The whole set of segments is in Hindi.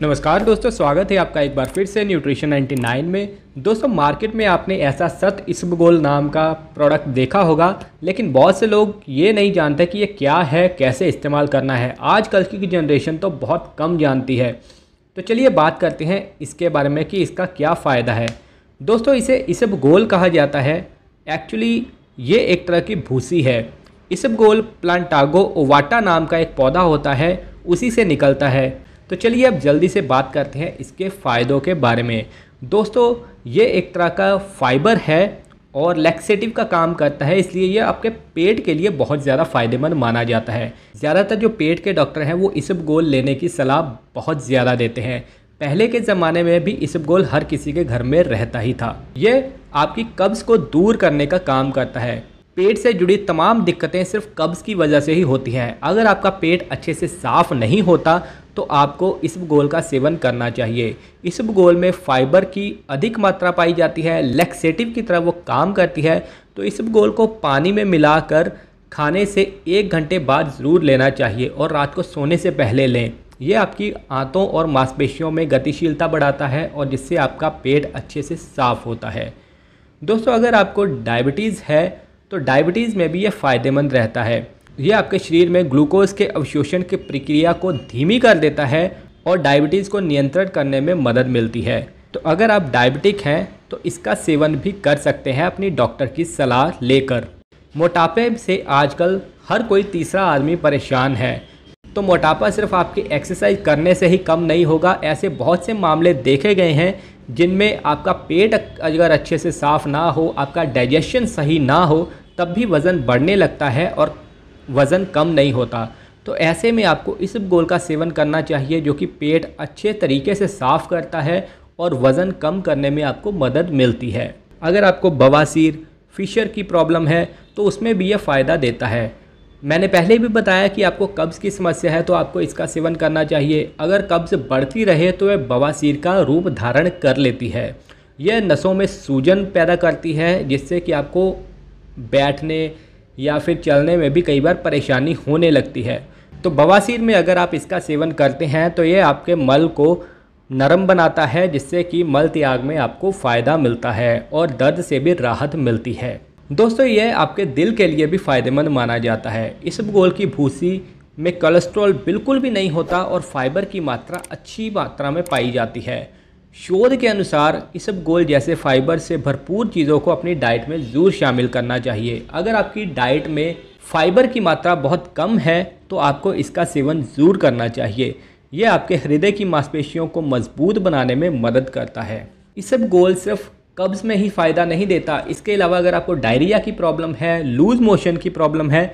नमस्कार दोस्तों स्वागत है आपका एक बार फिर से न्यूट्रिशन 99 में दोस्तों मार्केट में आपने ऐसा सत इसबगोल नाम का प्रोडक्ट देखा होगा लेकिन बहुत से लोग ये नहीं जानते कि ये क्या है कैसे इस्तेमाल करना है आजकल की जनरेशन तो बहुत कम जानती है तो चलिए बात करते हैं इसके बारे में कि इसका क्या फ़ायदा है दोस्तों इसे इसब कहा जाता है एक्चुअली ये एक तरह की भूसी है इसब गोल प्लांटागो ओवाटा नाम का एक पौधा होता है उसी से निकलता है तो चलिए अब जल्दी से बात करते हैं इसके फ़ायदों के बारे में दोस्तों ये एक तरह का फाइबर है और लैक्सेटिव का काम करता है इसलिए ये आपके पेट के लिए बहुत ज़्यादा फ़ायदेमंद माना जाता है ज़्यादातर जो पेट के डॉक्टर हैं वो गोल लेने की सलाह बहुत ज़्यादा देते हैं पहले के ज़माने में भी गोल हर किसी के घर में रहता ही था ये आपकी कब्ज़ को दूर करने का काम करता है पेट से जुड़ी तमाम दिक्कतें सिर्फ कब्ज़ की वजह से ही होती हैं अगर आपका पेट अच्छे से साफ़ नहीं होता तो आपको इस गोल का सेवन करना चाहिए इस गोल में फाइबर की अधिक मात्रा पाई जाती है लैक्सेटिव की तरह वो काम करती है तो इस गोल को पानी में मिलाकर खाने से एक घंटे बाद ज़रूर लेना चाहिए और रात को सोने से पहले लें ये आपकी आंतों और मांसपेशियों में गतिशीलता बढ़ाता है और जिससे आपका पेट अच्छे से साफ़ होता है दोस्तों अगर आपको डायबिटीज़ है तो डायबिटीज़ में भी ये फ़ायदेमंद रहता है ये आपके शरीर में ग्लूकोज के अवशोषण की प्रक्रिया को धीमी कर देता है और डायबिटीज़ को नियंत्रण करने में मदद मिलती है तो अगर आप डायबिटिक हैं तो इसका सेवन भी कर सकते हैं अपनी डॉक्टर की सलाह लेकर मोटापे से आजकल हर कोई तीसरा आदमी परेशान है तो मोटापा सिर्फ आपकी एक्सरसाइज करने से ही कम नहीं होगा ऐसे बहुत से मामले देखे गए हैं जिनमें आपका पेट अगर अच्छे से साफ़ ना हो आपका डाइजेशन सही ना हो तब भी वज़न बढ़ने लगता है और वज़न कम नहीं होता तो ऐसे में आपको इस गोल का सेवन करना चाहिए जो कि पेट अच्छे तरीके से साफ़ करता है और वज़न कम करने में आपको मदद मिलती है अगर आपको बवासीर फिशर की प्रॉब्लम है तो उसमें भी यह फ़ायदा देता है मैंने पहले भी बताया कि आपको कब्ज़ की समस्या है तो आपको इसका सेवन करना चाहिए अगर कब्ज़ बढ़ती रहे तो यह बवासीर का रूप धारण कर लेती है यह नसों में सूजन पैदा करती है जिससे कि आपको बैठने या फिर चलने में भी कई बार परेशानी होने लगती है तो बवासीर में अगर आप इसका सेवन करते हैं तो ये आपके मल को नरम बनाता है जिससे कि मल त्याग में आपको फ़ायदा मिलता है और दर्द से भी राहत मिलती है दोस्तों यह आपके दिल के लिए भी फ़ायदेमंद माना जाता है इस गोल की भूसी में कोलेस्ट्रॉल बिल्कुल भी नहीं होता और फाइबर की मात्रा अच्छी मात्रा में पाई जाती है शोध के अनुसार इस गोल जैसे फाइबर से भरपूर चीज़ों को अपनी डाइट में ज़रूर शामिल करना चाहिए अगर आपकी डाइट में फाइबर की मात्रा बहुत कम है तो आपको इसका सेवन ज़रूर करना चाहिए यह आपके हृदय की मांसपेशियों को मजबूत बनाने में मदद करता है गोल सिर्फ कब्ज़ में ही फ़ायदा नहीं देता इसके अलावा अगर आपको डायरिया की प्रॉब्लम है लूज़ मोशन की प्रॉब्लम है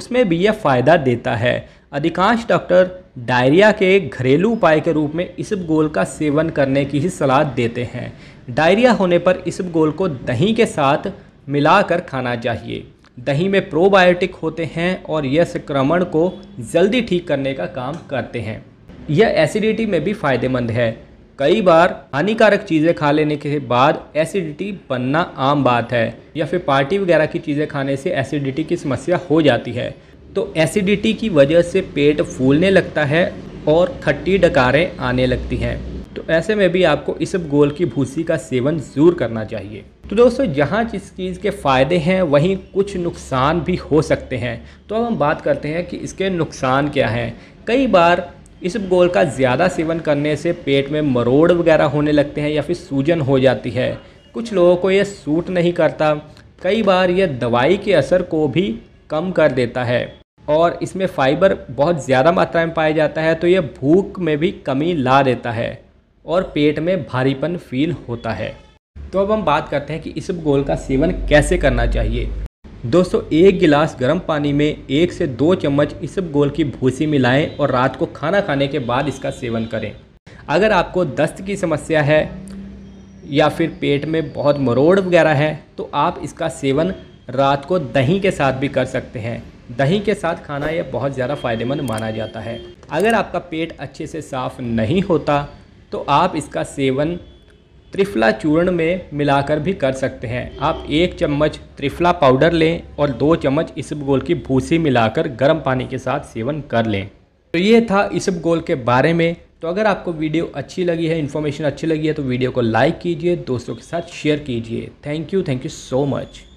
उसमें भी यह फ़ायदा देता है अधिकांश डॉक्टर डायरिया के घरेलू उपाय के रूप में गोल का सेवन करने की ही सलाह देते हैं डायरिया होने पर गोल को दही के साथ मिलाकर खाना चाहिए दही में प्रोबायोटिक होते हैं और यह संक्रमण को जल्दी ठीक करने का काम करते हैं यह एसिडिटी में भी फ़ायदेमंद है कई बार हानिकारक चीज़ें खा लेने के बाद एसिडिटी बनना आम बात है या फिर पार्टी वगैरह की चीज़ें खाने से एसिडिटी की समस्या हो जाती है तो एसिडिटी की वजह से पेट फूलने लगता है और खट्टी डकारें आने लगती हैं तो ऐसे में भी आपको इस गोल की भूसी का सेवन ज़रूर करना चाहिए तो दोस्तों जहाँ जिस चीज़ के फ़ायदे हैं वहीं कुछ नुकसान भी हो सकते हैं तो अब हम बात करते हैं कि इसके नुकसान क्या हैं कई बार इस गोल का ज़्यादा सेवन करने से पेट में मरोड़ वगैरह होने लगते हैं या फिर सूजन हो जाती है कुछ लोगों को यह सूट नहीं करता कई बार यह दवाई के असर को भी कम कर देता है और इसमें फाइबर बहुत ज़्यादा मात्रा में पाया जाता है तो यह भूख में भी कमी ला देता है और पेट में भारीपन फील होता है तो अब हम बात करते हैं कि इस गोल का सेवन कैसे करना चाहिए दोस्तों एक गिलास गर्म पानी में एक से दो चम्मच इसबगोल की भूसी मिलाएं और रात को खाना खाने के बाद इसका सेवन करें अगर आपको दस्त की समस्या है या फिर पेट में बहुत मरोड़ वगैरह है तो आप इसका सेवन रात को दही के साथ भी कर सकते हैं दही के साथ खाना यह बहुत ज़्यादा फ़ायदेमंद माना जाता है अगर आपका पेट अच्छे से साफ़ नहीं होता तो आप इसका सेवन त्रिफला चूर्ण में मिलाकर भी कर सकते हैं आप एक चम्मच त्रिफला पाउडर लें और दो चम्मच इसबगोल की भूसी मिलाकर गर्म पानी के साथ सेवन कर लें तो ये था इसबगोल के बारे में तो अगर आपको वीडियो अच्छी लगी है इन्फॉर्मेशन अच्छी लगी है तो वीडियो को लाइक कीजिए दोस्तों के साथ शेयर कीजिए thank you thank you so much